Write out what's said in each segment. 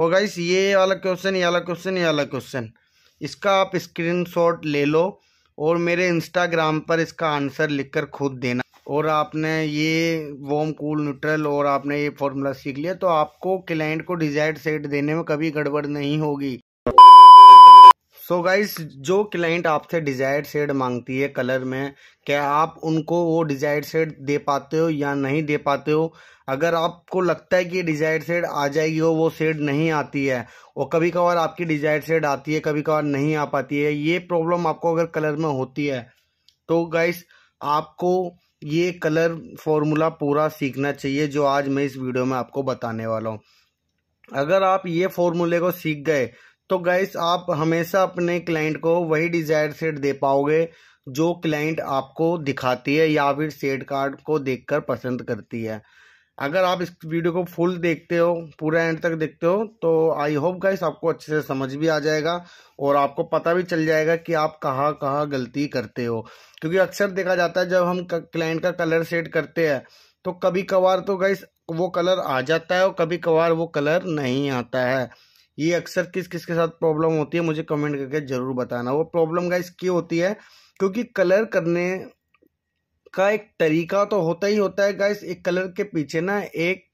और तो गाइस ये वाला क्वेश्चन ये वाला क्वेश्चन ये वाला क्वेश्चन इसका आप स्क्रीनशॉट ले लो और मेरे इंस्टाग्राम पर इसका आंसर लिखकर खुद देना और आपने ये वोम कूल न्यूट्रल और आपने ये फॉर्मूला सीख लिया तो आपको क्लाइंट को डिजायर्ड सेट देने में कभी गड़बड़ नहीं होगी सो so गाइस जो क्लाइंट आपसे डिज़ायर शेड मांगती है कलर में क्या आप उनको वो डिज़ायर शेड दे पाते हो या नहीं दे पाते हो अगर आपको लगता है कि डिजायर शेड आ जाएगी हो वो शेड नहीं आती है और कभी कभार आपकी डिज़ायर शेड आती है कभी कभार नहीं आ पाती है ये प्रॉब्लम आपको अगर कलर में होती है तो गाइस आपको ये कलर फॉर्मूला पूरा सीखना चाहिए जो आज मैं इस वीडियो में आपको बताने वाला हूँ अगर आप ये फॉर्मूले को सीख गए तो गैस आप हमेशा अपने क्लाइंट को वही डिज़ायर सेट दे पाओगे जो क्लाइंट आपको दिखाती है या फिर सेट कार्ड को देखकर पसंद करती है अगर आप इस वीडियो को फुल देखते हो पूरा एंड तक देखते हो तो आई होप गाइस आपको अच्छे से समझ भी आ जाएगा और आपको पता भी चल जाएगा कि आप कहाँ कहाँ गलती करते हो क्योंकि अक्सर देखा जाता है जब हम क्लाइंट का कलर सेट करते हैं तो कभी कभार तो गाइस वो कलर आ जाता है और कभी कभार वो कलर नहीं आता है ये अक्सर किस किस के साथ प्रॉब्लम होती है मुझे कमेंट करके ज़रूर बताना वो प्रॉब्लम गाइस की होती है क्योंकि कलर करने का एक तरीका तो होता ही होता है गाइस एक कलर के पीछे ना एक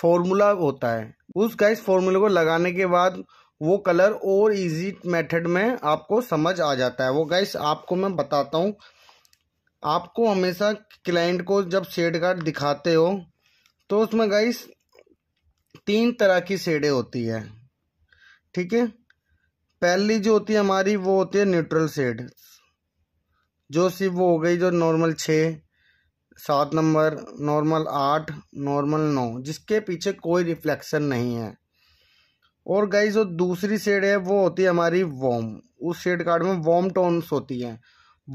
फॉर्मूला होता है उस गाइस फॉर्मूले को लगाने के बाद वो कलर और इजी मेथड में आपको समझ आ जाता है वो गाइस आपको मैं बताता हूँ आपको हमेशा क्लाइंट को जब शेड कार्ड दिखाते हो तो उसमें गाइस तीन तरह की शेडें होती है ठीक है पहली जो होती है हमारी वो होती है न्यूट्रल शेड जो सी वो हो गई जो नॉर्मल छ सात नंबर नॉर्मल आठ नॉर्मल नौ जिसके पीछे कोई रिफ्लेक्शन नहीं है और गई जो दूसरी शेड है वो होती है हमारी वॉम उस शेड कार्ड में वॉम टोन्स होती है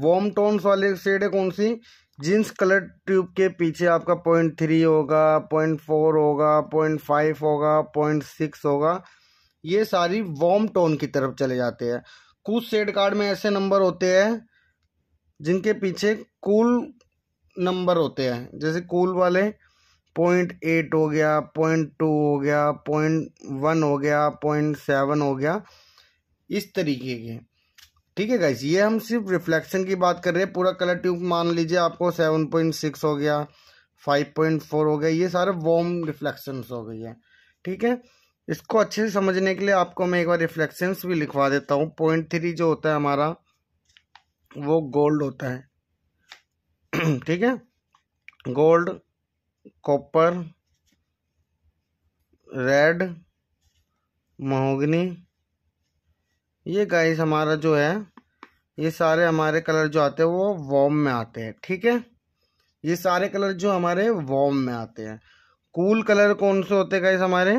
वॉम टोन्स वाले शेड है कौन सी जींस कलर ट्यूब के पीछे आपका पॉइंट थ्री होगा पॉइंट फोर होगा पॉइंट फाइव होगा पॉइंट सिक्स होगा ये सारी वॉम टोन की तरफ चले जाते हैं कुछ सेड कार्ड में ऐसे नंबर होते हैं जिनके पीछे कूल नंबर होते हैं जैसे कूल वाले पॉइंट एट हो गया पॉइंट टू हो गया पॉइंट वन हो गया पॉइंट सेवन हो गया इस तरीके के ठीक है गाइज ये हम सिर्फ रिफ्लेक्शन की बात कर रहे हैं पूरा कलर ट्यूब मान लीजिए आपको सेवन पॉइंट सिक्स हो गया फाइव पॉइंट फोर हो गया ये सारे वॉम रिफ्लेक्शन हो गई है ठीक है इसको अच्छे से समझने के लिए आपको मैं एक बार रिफ्लेक्शंस भी लिखवा देता हूँ पॉइंट थ्री जो होता है हमारा वो गोल्ड होता है ठीक है गोल्ड कॉपर रेड महोगनी ये गाइस हमारा जो है ये सारे हमारे कलर जो आते हैं वो वॉम में आते हैं ठीक है ये सारे कलर जो हमारे वॉम में आते हैं कूल कलर कौन से होते हैं गाइस हमारे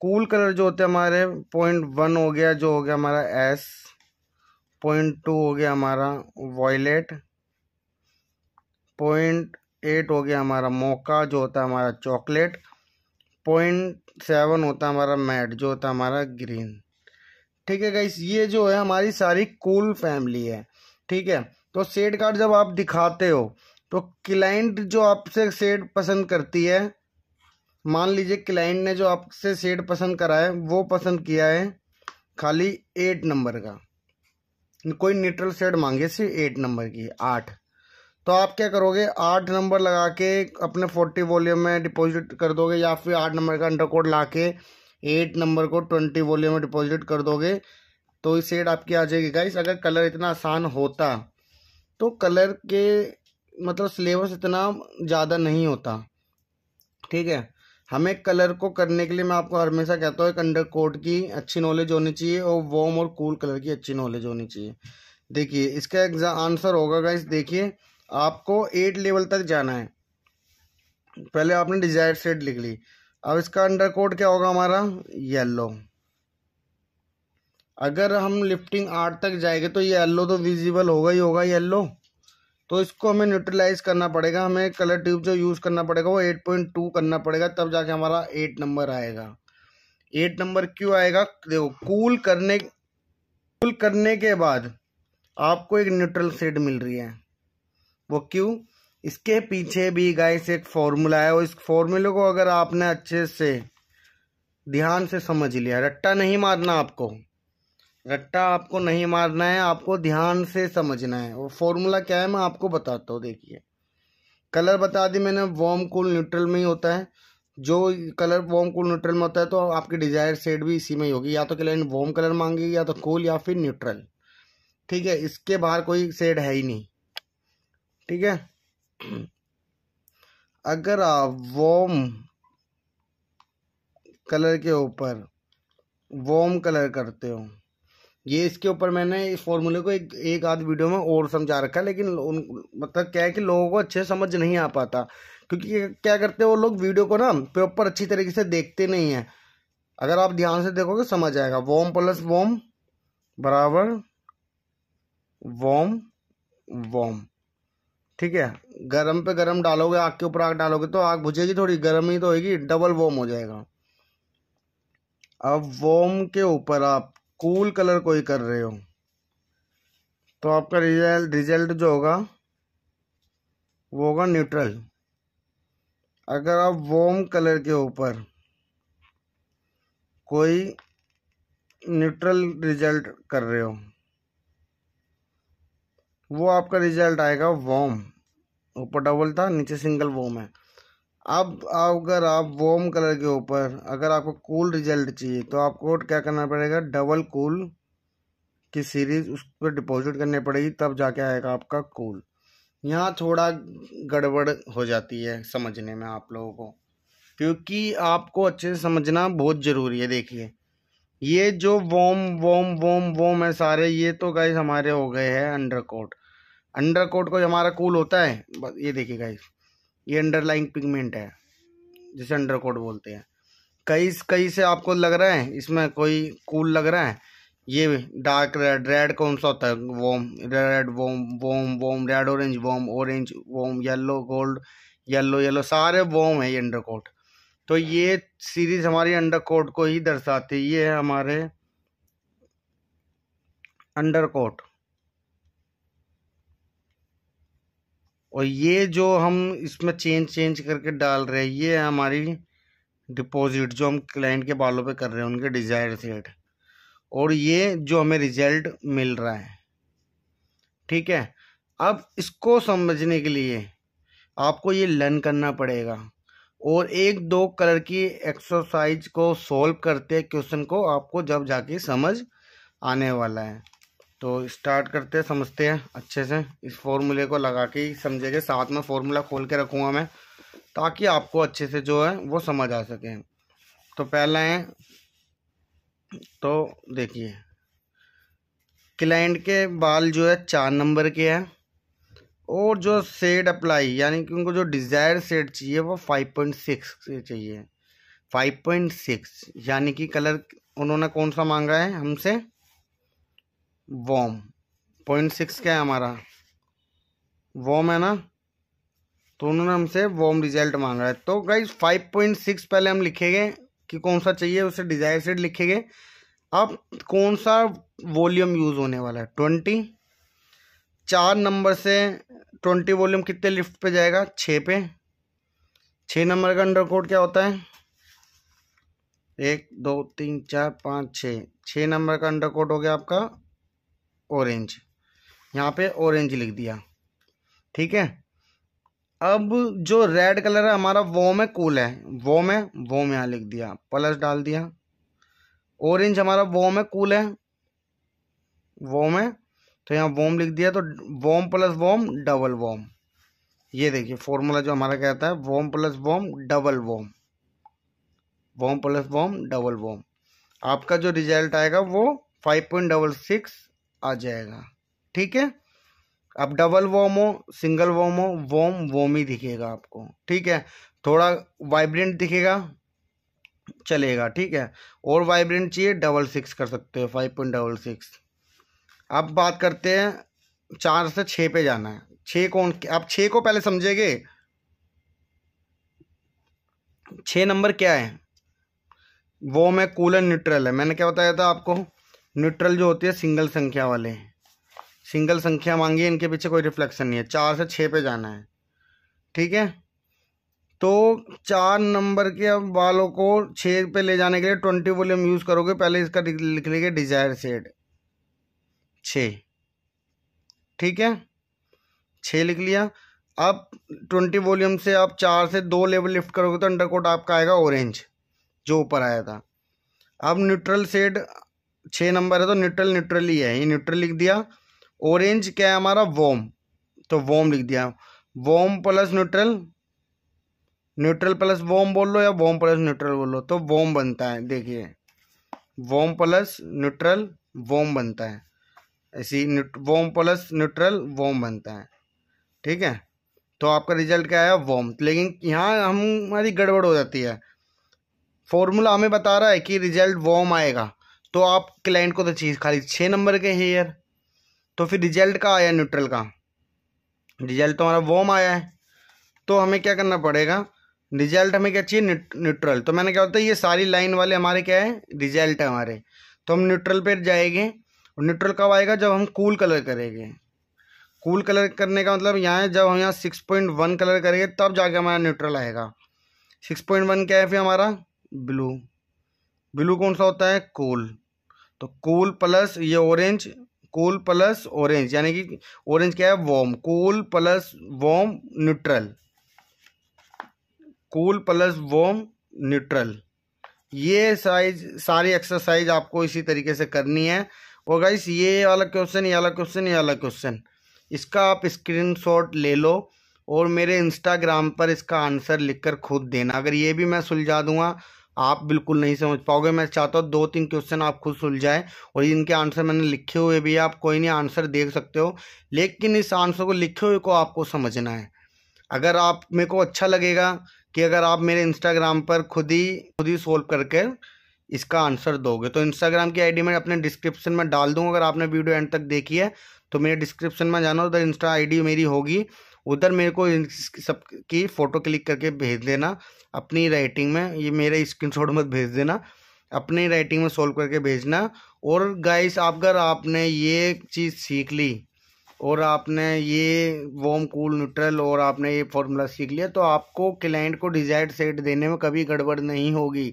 कूल कलर जो होते हैं हमारे पॉइंट वन हो गया जो हो गया हमारा एस पॉइंट टू हो गया हमारा वॉयलेट पॉइंट एट हो गया हमारा मोका जो होता है हमारा चॉकलेट पॉइंट सेवन होता है हमारा मैट जो होता है हमारा ग्रीन ठीक है गाइस ये जो है हमारी सारी कूल फैमिली है ठीक है तो सेड कार्ड जब आप दिखाते हो तो क्लाइंट जो आपसे सेड पसंद करती है मान लीजिए क्लाइंट ने जो आपसे शेड पसंद करा है वो पसंद किया है खाली एट नंबर का कोई न्यूट्रल शेड मांगे सिर्फ एट नंबर की आठ तो आप क्या करोगे आठ नंबर लगा के अपने फोर्टी वॉल्यूम में डिपॉजिट कर दोगे या फिर आठ नंबर का अंडर कोड ला के एट नंबर को ट्वेंटी वॉल्यूम में डिपॉजिट कर दोगे तो ये शेड आपकी आ जाएगी गाइस अगर कलर इतना आसान होता तो कलर के मतलब सिलेबस इतना ज़्यादा नहीं होता ठीक है हमें कलर को करने के लिए मैं आपको हमेशा कहता हूँ एक अंडर कोट की अच्छी नॉलेज होनी चाहिए और वॉम और कूल कलर की अच्छी नॉलेज होनी चाहिए देखिए इसका एग्जाम आंसर होगा गाइस देखिए आपको एट लेवल तक जाना है पहले आपने डिजायर सेट लिख ली अब इसका अंडर कोट क्या होगा हमारा येल्लो अगर हम लिफ्टिंग आठ तक जाएंगे तो येल्लो तो विजिबल होगा ही होगा येल्लो तो इसको हमें न्यूट्रलाइज करना पड़ेगा हमें कलर ट्यूब जो यूज़ करना पड़ेगा वो एट पॉइंट टू करना पड़ेगा तब जाके हमारा एट नंबर आएगा एट नंबर क्यों आएगा देखो कूल करने कूल करने के बाद आपको एक न्यूट्रल सेड मिल रही है वो क्यों इसके पीछे भी गाइस एक फॉर्मूला है और इस फॉर्मूले को अगर आपने अच्छे से ध्यान से समझ लिया रट्टा नहीं मारना आपको रट्टा आपको नहीं मारना है आपको ध्यान से समझना है और फॉर्मूला क्या है मैं आपको बताता हूँ देखिए कलर बता दी मैंने वॉम कूल न्यूट्रल में ही होता है जो कलर वॉम कूल न्यूट्रल में होता है तो आपके डिजायर सेट भी इसी में ही होगी या तो कलर वॉम कलर मांगेगी या तो कूल या फिर न्यूट्रल ठीक है इसके बाहर कोई सेड है ही नहीं ठीक है अगर आप वॉम कलर के ऊपर वॉम कलर करते हो ये इसके ऊपर मैंने इस फॉर्मूले को एक एक आध वीडियो में और समझा रखा है लेकिन उन मतलब क्या है कि लोगों को अच्छे समझ नहीं आ पाता क्योंकि क्या करते हैं वो लोग वीडियो को ना प्रॉपर अच्छी तरीके से देखते नहीं हैं अगर आप ध्यान से देखोगे समझ आएगा वोम प्लस वोम बराबर वोम वोम ठीक है गर्म पे गर्म डालोगे आग के ऊपर आग डालोगे तो आग बुझेगी थोड़ी गर्म ही तो होगी डबल वोम हो जाएगा अब वोम के ऊपर आप कूल कलर कोई कर रहे हो तो आपका रिजल्ट रिजल्ट जो होगा वो होगा न्यूट्रल अगर आप वोम कलर के ऊपर कोई न्यूट्रल रिजल्ट कर रहे हो वो आपका रिजल्ट आएगा वोम ऊपर डबल था नीचे सिंगल वोम है अब अगर आप वॉम कलर के ऊपर अगर आपको कूल रिजल्ट चाहिए तो आपको क्या करना पड़ेगा डबल कूल की सीरीज़ उस पर डिपॉजिट करनी पड़ेगी तब जाके आएगा आपका कूल यहाँ थोड़ा गड़बड़ हो जाती है समझने में आप लोगों को क्योंकि आपको अच्छे से समझना बहुत ज़रूरी है देखिए ये जो वोम वोम वोम वोम है सारे ये तो गाइस हमारे हो गए हैं अंडर कोट अंडर कोट को हमारा कूल होता है ये देखिए गाइस ये अंडरलाइंग पिगमेंट है जिसे अंडर कोट बोलते हैं कई कई से आपको लग रहा है इसमें कोई कूल लग रहा है ये डार्क रेड रेड कौन सा होता है warm red warm warm warm red orange warm orange warm yellow gold yellow yellow सारे वोम है ये अंडर कोट तो ये सीरीज हमारी अंडर कोट को ही दर्शाती है ये है हमारे अंडर कोट और ये जो हम इसमें चेंज चेंज करके डाल रहे हैं ये है हमारी डिपॉजिट जो हम क्लाइंट के बालों पे कर रहे हैं उनके डिज़ायर सेट और ये जो हमें रिजल्ट मिल रहा है ठीक है अब इसको समझने के लिए आपको ये लर्न करना पड़ेगा और एक दो कलर की एक्सरसाइज को सॉल्व करते क्वेश्चन को आपको जब जाके समझ आने वाला है तो स्टार्ट करते हैं समझते हैं अच्छे से इस फॉर्मूले को लगा के ही समझेंगे साथ में फॉर्मूला खोल के रखूँगा मैं ताकि आपको अच्छे से जो है वो समझ आ सके तो पहला है तो देखिए क्लाइंट के बाल जो है चार नंबर के हैं और जो सेड अप्लाई यानी कि उनको जो डिज़ायर सेड चाहिए वो फाइव पॉइंट सिक्स से चाहिए फाइव पॉइंट सिक्स यानी कि कलर उन्होंने कौन सा मांगा है हमसे वॉम पॉइंट सिक्स क्या है हमारा वॉम है ना तो उन्होंने हमसे वॉम रिजल्ट मांगा है तो गाइज फाइव पॉइंट सिक्स पहले हम लिखेंगे कि कौन सा चाहिए उसे डिजायर सेट लिखेंगे अब कौन सा वॉल्यूम यूज़ होने वाला है ट्वेंटी चार नंबर से ट्वेंटी वॉल्यूम कितने लिफ्ट पे जाएगा छः पे छः नंबर का अंडर कोड क्या होता है एक दो तीन चार पाँच छः छः नंबर का अंडर कोड हो गया आपका ऑरेंज यहाँ पे ऑरेंज लिख दिया ठीक है अब जो रेड कलर है हमारा वो में कूल है वो में वो में यहाँ लिख दिया प्लस डाल दिया ऑरेंज हमारा वो में कूल है वो में तो यहाँ वोम लिख दिया तो वोम प्लस वोम डबल वोम ये देखिए फॉर्मूला जो हमारा कहता है warm plus warm double warm warm plus warm double warm आपका जो रिजल्ट आएगा वो फाइव पॉइंट डबल सिक्स आ जाएगा ठीक है अब डबल वॉम हो सिंगल वॉम हो वॉम वॉम ही दिखेगा आपको ठीक है थोड़ा वाइब्रेंट दिखेगा चलेगा ठीक है और वाइब्रेंट चाहिए डबल सिक्स कर सकते हो फाइव पॉइंट डबल सिक्स अब बात करते हैं चार से छः पे जाना है छः कौन आप छः को पहले समझेंगे छः नंबर क्या है वो मैं कूलर न्यूट्रल है मैंने क्या बताया था आपको न्यूट्रल जो होती है सिंगल संख्या वाले सिंगल संख्या मांगी इनके पीछे कोई रिफ्लेक्शन नहीं है चार से छः पे जाना है ठीक है तो चार नंबर के अब वालों को छः पे ले जाने के लिए ट्वेंटी वॉल्यूम यूज़ करोगे पहले इसका लिख लेंगे डिजायर सेड छ ठीक है छ लिख लिया अब ट्वेंटी वॉल्यूम से आप चार से दो लेवल लिफ्ट करोगे तो अंडरकोट आपका आएगा ऑरेंज जो ऊपर आया था अब न्यूट्रल सेड छः नंबर है तो न्यूट्रल न्यूट्रल ही है ये न्यूट्रल लिख दिया ऑरेंज क्या है हमारा वोम तो वोम लिख दिया warm plus neutral neutral plus warm बोल लो या वोम प्लस न्यूट्रल बोल लो तो वोम बनता है देखिए वोम प्लस न्यूट्रल वोम बनता है ऐसी वोम प्लस न्यूट्रल वोम बनता है ठीक है तो आपका रिजल्ट क्या आया वोम तो लेकिन यहाँ हमारी गड़बड़ हो जाती है फॉर्मूला हमें बता रहा है कि रिजल्ट वोम आएगा तो आप क्लाइंट को तो चीज़ खाली छः नंबर के हेयर तो फिर रिजल्ट का आया न्यूट्रल का रिजल्ट तो हमारा वॉम आया है तो हमें क्या करना पड़ेगा रिजल्ट हमें क्या चाहिए न्यूट्रल तो मैंने क्या होता है ये सारी लाइन वाले हमारे क्या है रिजल्ट है हमारे तो हम न्यूट्रल पर जाएंगे और न्यूट्रल कब आएगा जब हम कूल कलर करेंगे कूल कलर करने का मतलब यहाँ जब हम यहाँ सिक्स पॉइंट वन कलर करेंगे तब जाके हमारा न्यूट्रल आएगा सिक्स पॉइंट वन क्या है फिर हमारा ब्लू ब्लू कौन सा होता है कोल तो कोल प्लस ये ऑरेंज कोल प्लस ऑरेंज यानी कि ऑरेंज क्या है warm cool plus warm neutral cool plus warm neutral ये साइज सारी एक्सरसाइज आपको इसी तरीके से करनी है और गाइस ये वाला क्वेश्चन ये वाला क्वेश्चन ये वाला क्वेश्चन इसका आप स्क्रीनशॉट ले लो और मेरे इंस्टाग्राम पर इसका आंसर लिखकर खुद देना अगर ये भी मैं सुलझा दूंगा आप बिल्कुल नहीं समझ पाओगे मैं चाहता हूँ दो तीन क्वेश्चन आप खुद सुलझाएं और इनके आंसर मैंने लिखे हुए भी आप कोई नहीं आंसर देख सकते हो लेकिन इस आंसर को लिखे हुए को आपको समझना है अगर आप मेरे को अच्छा लगेगा कि अगर आप मेरे इंस्टाग्राम पर खुद ही खुद ही सोल्व करके इसका आंसर दोगे तो इंस्टाग्राम की आईडी मैं अपने डिस्क्रिप्शन में डाल दूँगा अगर आपने वीडियो एंड तक देखी है तो मेरे डिस्क्रिप्शन में जाना उधर इंस्टा आईडी मेरी होगी उधर मेरे को इन सब की फ़ोटो क्लिक करके भेज देना अपनी राइटिंग में ये मेरे स्क्रीनशॉट मत भेज देना अपनी राइटिंग में सोल्व करके भेजना और गाइस अगर आपने ये चीज़ सीख ली और आपने ये वोम कूल न्यूट्रल और आपने ये फॉर्मूला सीख लिया तो आपको क्लाइंट को डिजायर्ड सेट देने में कभी गड़बड़ नहीं होगी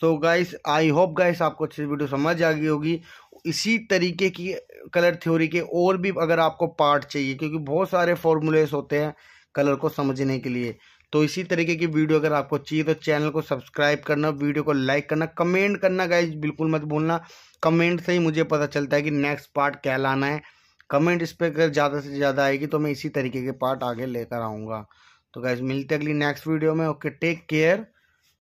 so guys I hope guys आपको अच्छी वीडियो समझ आ गई होगी इसी तरीके की कलर थ्योरी के और भी अगर आपको पार्ट चाहिए क्योंकि बहुत सारे फॉर्मूलेस होते हैं कलर को समझने के लिए तो इसी तरीके की वीडियो अगर आपको चाहिए तो चैनल को सब्सक्राइब करना वीडियो को लाइक करना कमेंट करना गाइज बिल्कुल मत भूलना कमेंट से ही मुझे पता चलता है कि नेक्स्ट पार्ट क्या लाना है कमेंट इस पर अगर ज़्यादा से ज़्यादा आएगी तो मैं इसी तरीके के पार्ट आगे लेकर आऊँगा तो गाइज मिलते अगली नेक्स्ट वीडियो में ओके टेक केयर